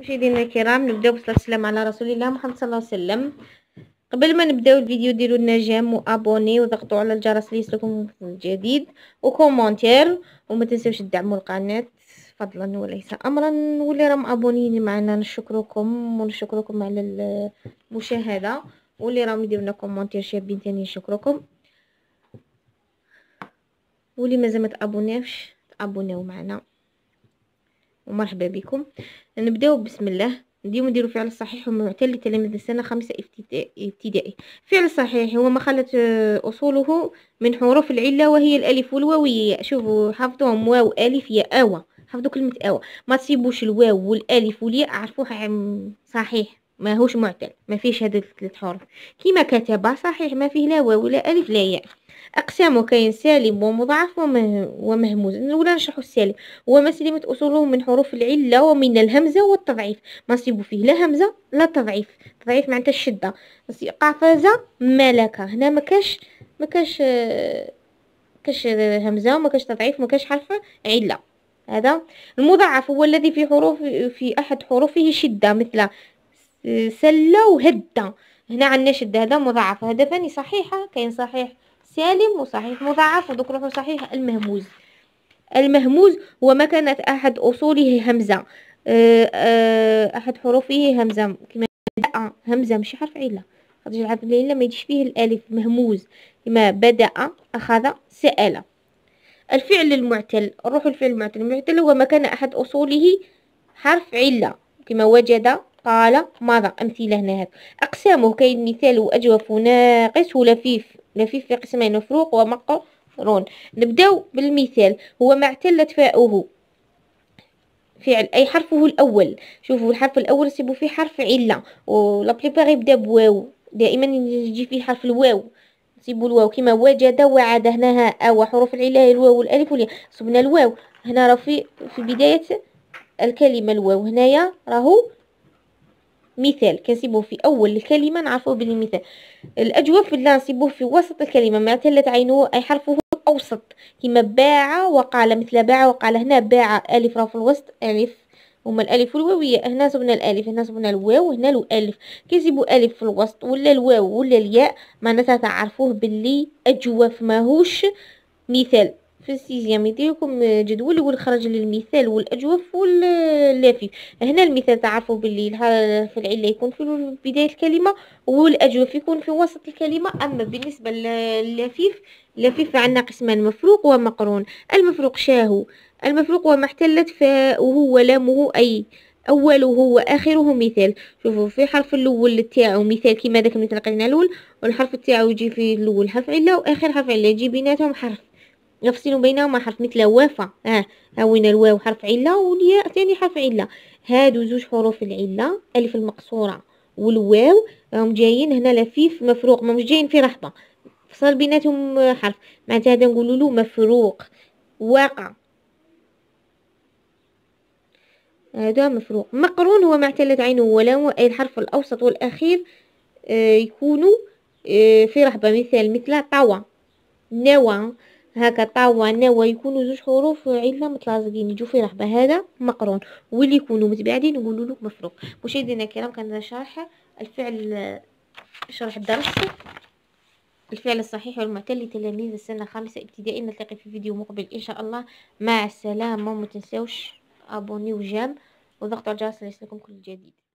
مشاهدينا الكرام نبداو بالصلاه والسلام على رسول الله محمد صلى الله عليه وسلم قبل ما نبداو الفيديو ديروا لنا جيم وابوني وضغطوا على الجرس ليصلكم الجديد وكومونتير وما تنساوش تدعموا القناه فضلا وليس امرا واللي راهم ابونيين معنا نشكركم ونشكركم على المشاهده واللي راهم يديروا كومونتير شابين تاني نشكركم واللي مازال ما تابوناوش تابوناو معنا ومرحبا بكم نبداو بسم الله ديما نديرو فعل صحيح ومعتل لتلاميذ السنه خمسة ابتدائي فعل صحيح هو ما خلت آه، اصوله من حروف العله وهي الالف والواو شوفوا حفظوهم واو الف يا اوا حفظوا كلمه اوا ما تسيبوش الواو والالف والياء عرفوها صحيح ما هوش معتل ما فيش هذه الثلاث حروف كيما كتب صحيح ما فيه لا واو ولا الف لا ياء أقسامه كاين سالم ومضاعف ومه... ومهموز الاولى نشرحو السالم هو ما سلمت أصوله من حروف العلة ومن الهمزة والتضعيف ما نصيبو فيه لا همزة لا تضعيف تضعيف معناتها الشدة قفزة ملكة هنا ما كاش ما كاش كاش همزة وما كاش تضعيف وما كاش حرف علة هذا المضاعف هو الذي في حروف في أحد حروفه شدة مثل سلة وهدة هنا عندنا شدة هذا مضاعف هذا صحيحة كاين صحيح سالم وصحيح مضاعف روحو صحيح المهموز المهموز هو ما كانت أحد أصوله همزة آه، آه، أحد حروفه همزة كما بدأ همزة مش حرف علة خرج العبد لله ما يجيش فيه الألف مهموز كما بدأ أخذ سأل الفعل المعتل روح الفعل المعتل المعتل هو ما كان أحد أصوله حرف علة كما وجد قال مضى أمثلة هنا هك أقسامه كاين مثال وأجوف ناقص ولفيف لفيف قسمين مفروق ومقرون نبداو بالمثال هو ما اعتلت فاؤه فعل اي حرفه الاول شوفوا الحرف الاول نسيبو فيه حرف عله ولا بليبار يبدا بواو دائما يجي فيه حرف الواو نسيبو الواو كما وجد وعد هنا ها حروف العله هي الواو والالف والياء صبنا الواو هنا راه في في بدايه الكلمه الواو هنايا راهو مثال كنسيبوه في اول الكلمه نعرفوه بلي مثال الاجوف لا نسيبوه في وسط الكلمه ما لا تعينوه اي حرفه الاوسط كما باع وقال مثل باع وقال هنا باع الف راه في الوسط الف هما الالف والواويه هنا صبنا الالف هنا صبنا الواو هنا الالف كيسيبوا الف في الوسط ولا الواو ولا الياء معناتها تعرفوه باللي اجوف ماهوش مثال في السيزيام يعني لكم جدول والخرج للمثال والاجوف واللافت هنا المثال تعرفوا باللي في العله يكون في بدايه الكلمه والاجوف يكون في وسط الكلمه اما بالنسبه لللفيف لفيف عندنا قسمان مفروق ومقرون المفروق شاهو المفروق وما احتلت فاء وهو لامه اي اوله واخره مثال شوفوا في حرف الاول تاعو مثال كيما داك المثال قلنا الاول والحرف تاعو يجي في الاول حرف عله واخر حرف عله يجي بيناتهم حرف نفصل بينهما حرف مثل وافا اه هاوين الواو حرف عله والياء ثاني حرف عله هادو زوج حروف العله الف المقصوره والواو راهم جايين هنا لفيف مفروق ما مش جايين في رحبه فصل بيناتهم حرف معناتها هذا نقولوا له مفروق واقع هذا مفروق مقرون هو معتلت عينه ولا الحرف الاوسط والاخير آه، يكونوا آه، في رحبه مثال مثل طوى نوى هكا طاو نوى يكونوا زوج حروف عله متلاصقين يجوا في رحبه هذا مقرون واللي يكونوا متباعدين نقولوا له مفروق مشاهدينا الكرام كان شرح الفعل شرح الدرس الفعل الصحيح والمعتل لتلاميذ السنه الخامسه ابتدائي نلتقي في فيديو مقبل ان شاء الله مع السلامه ما تنساوش ابوني وجام وضغطوا على الجرس ليصلكم كل جديد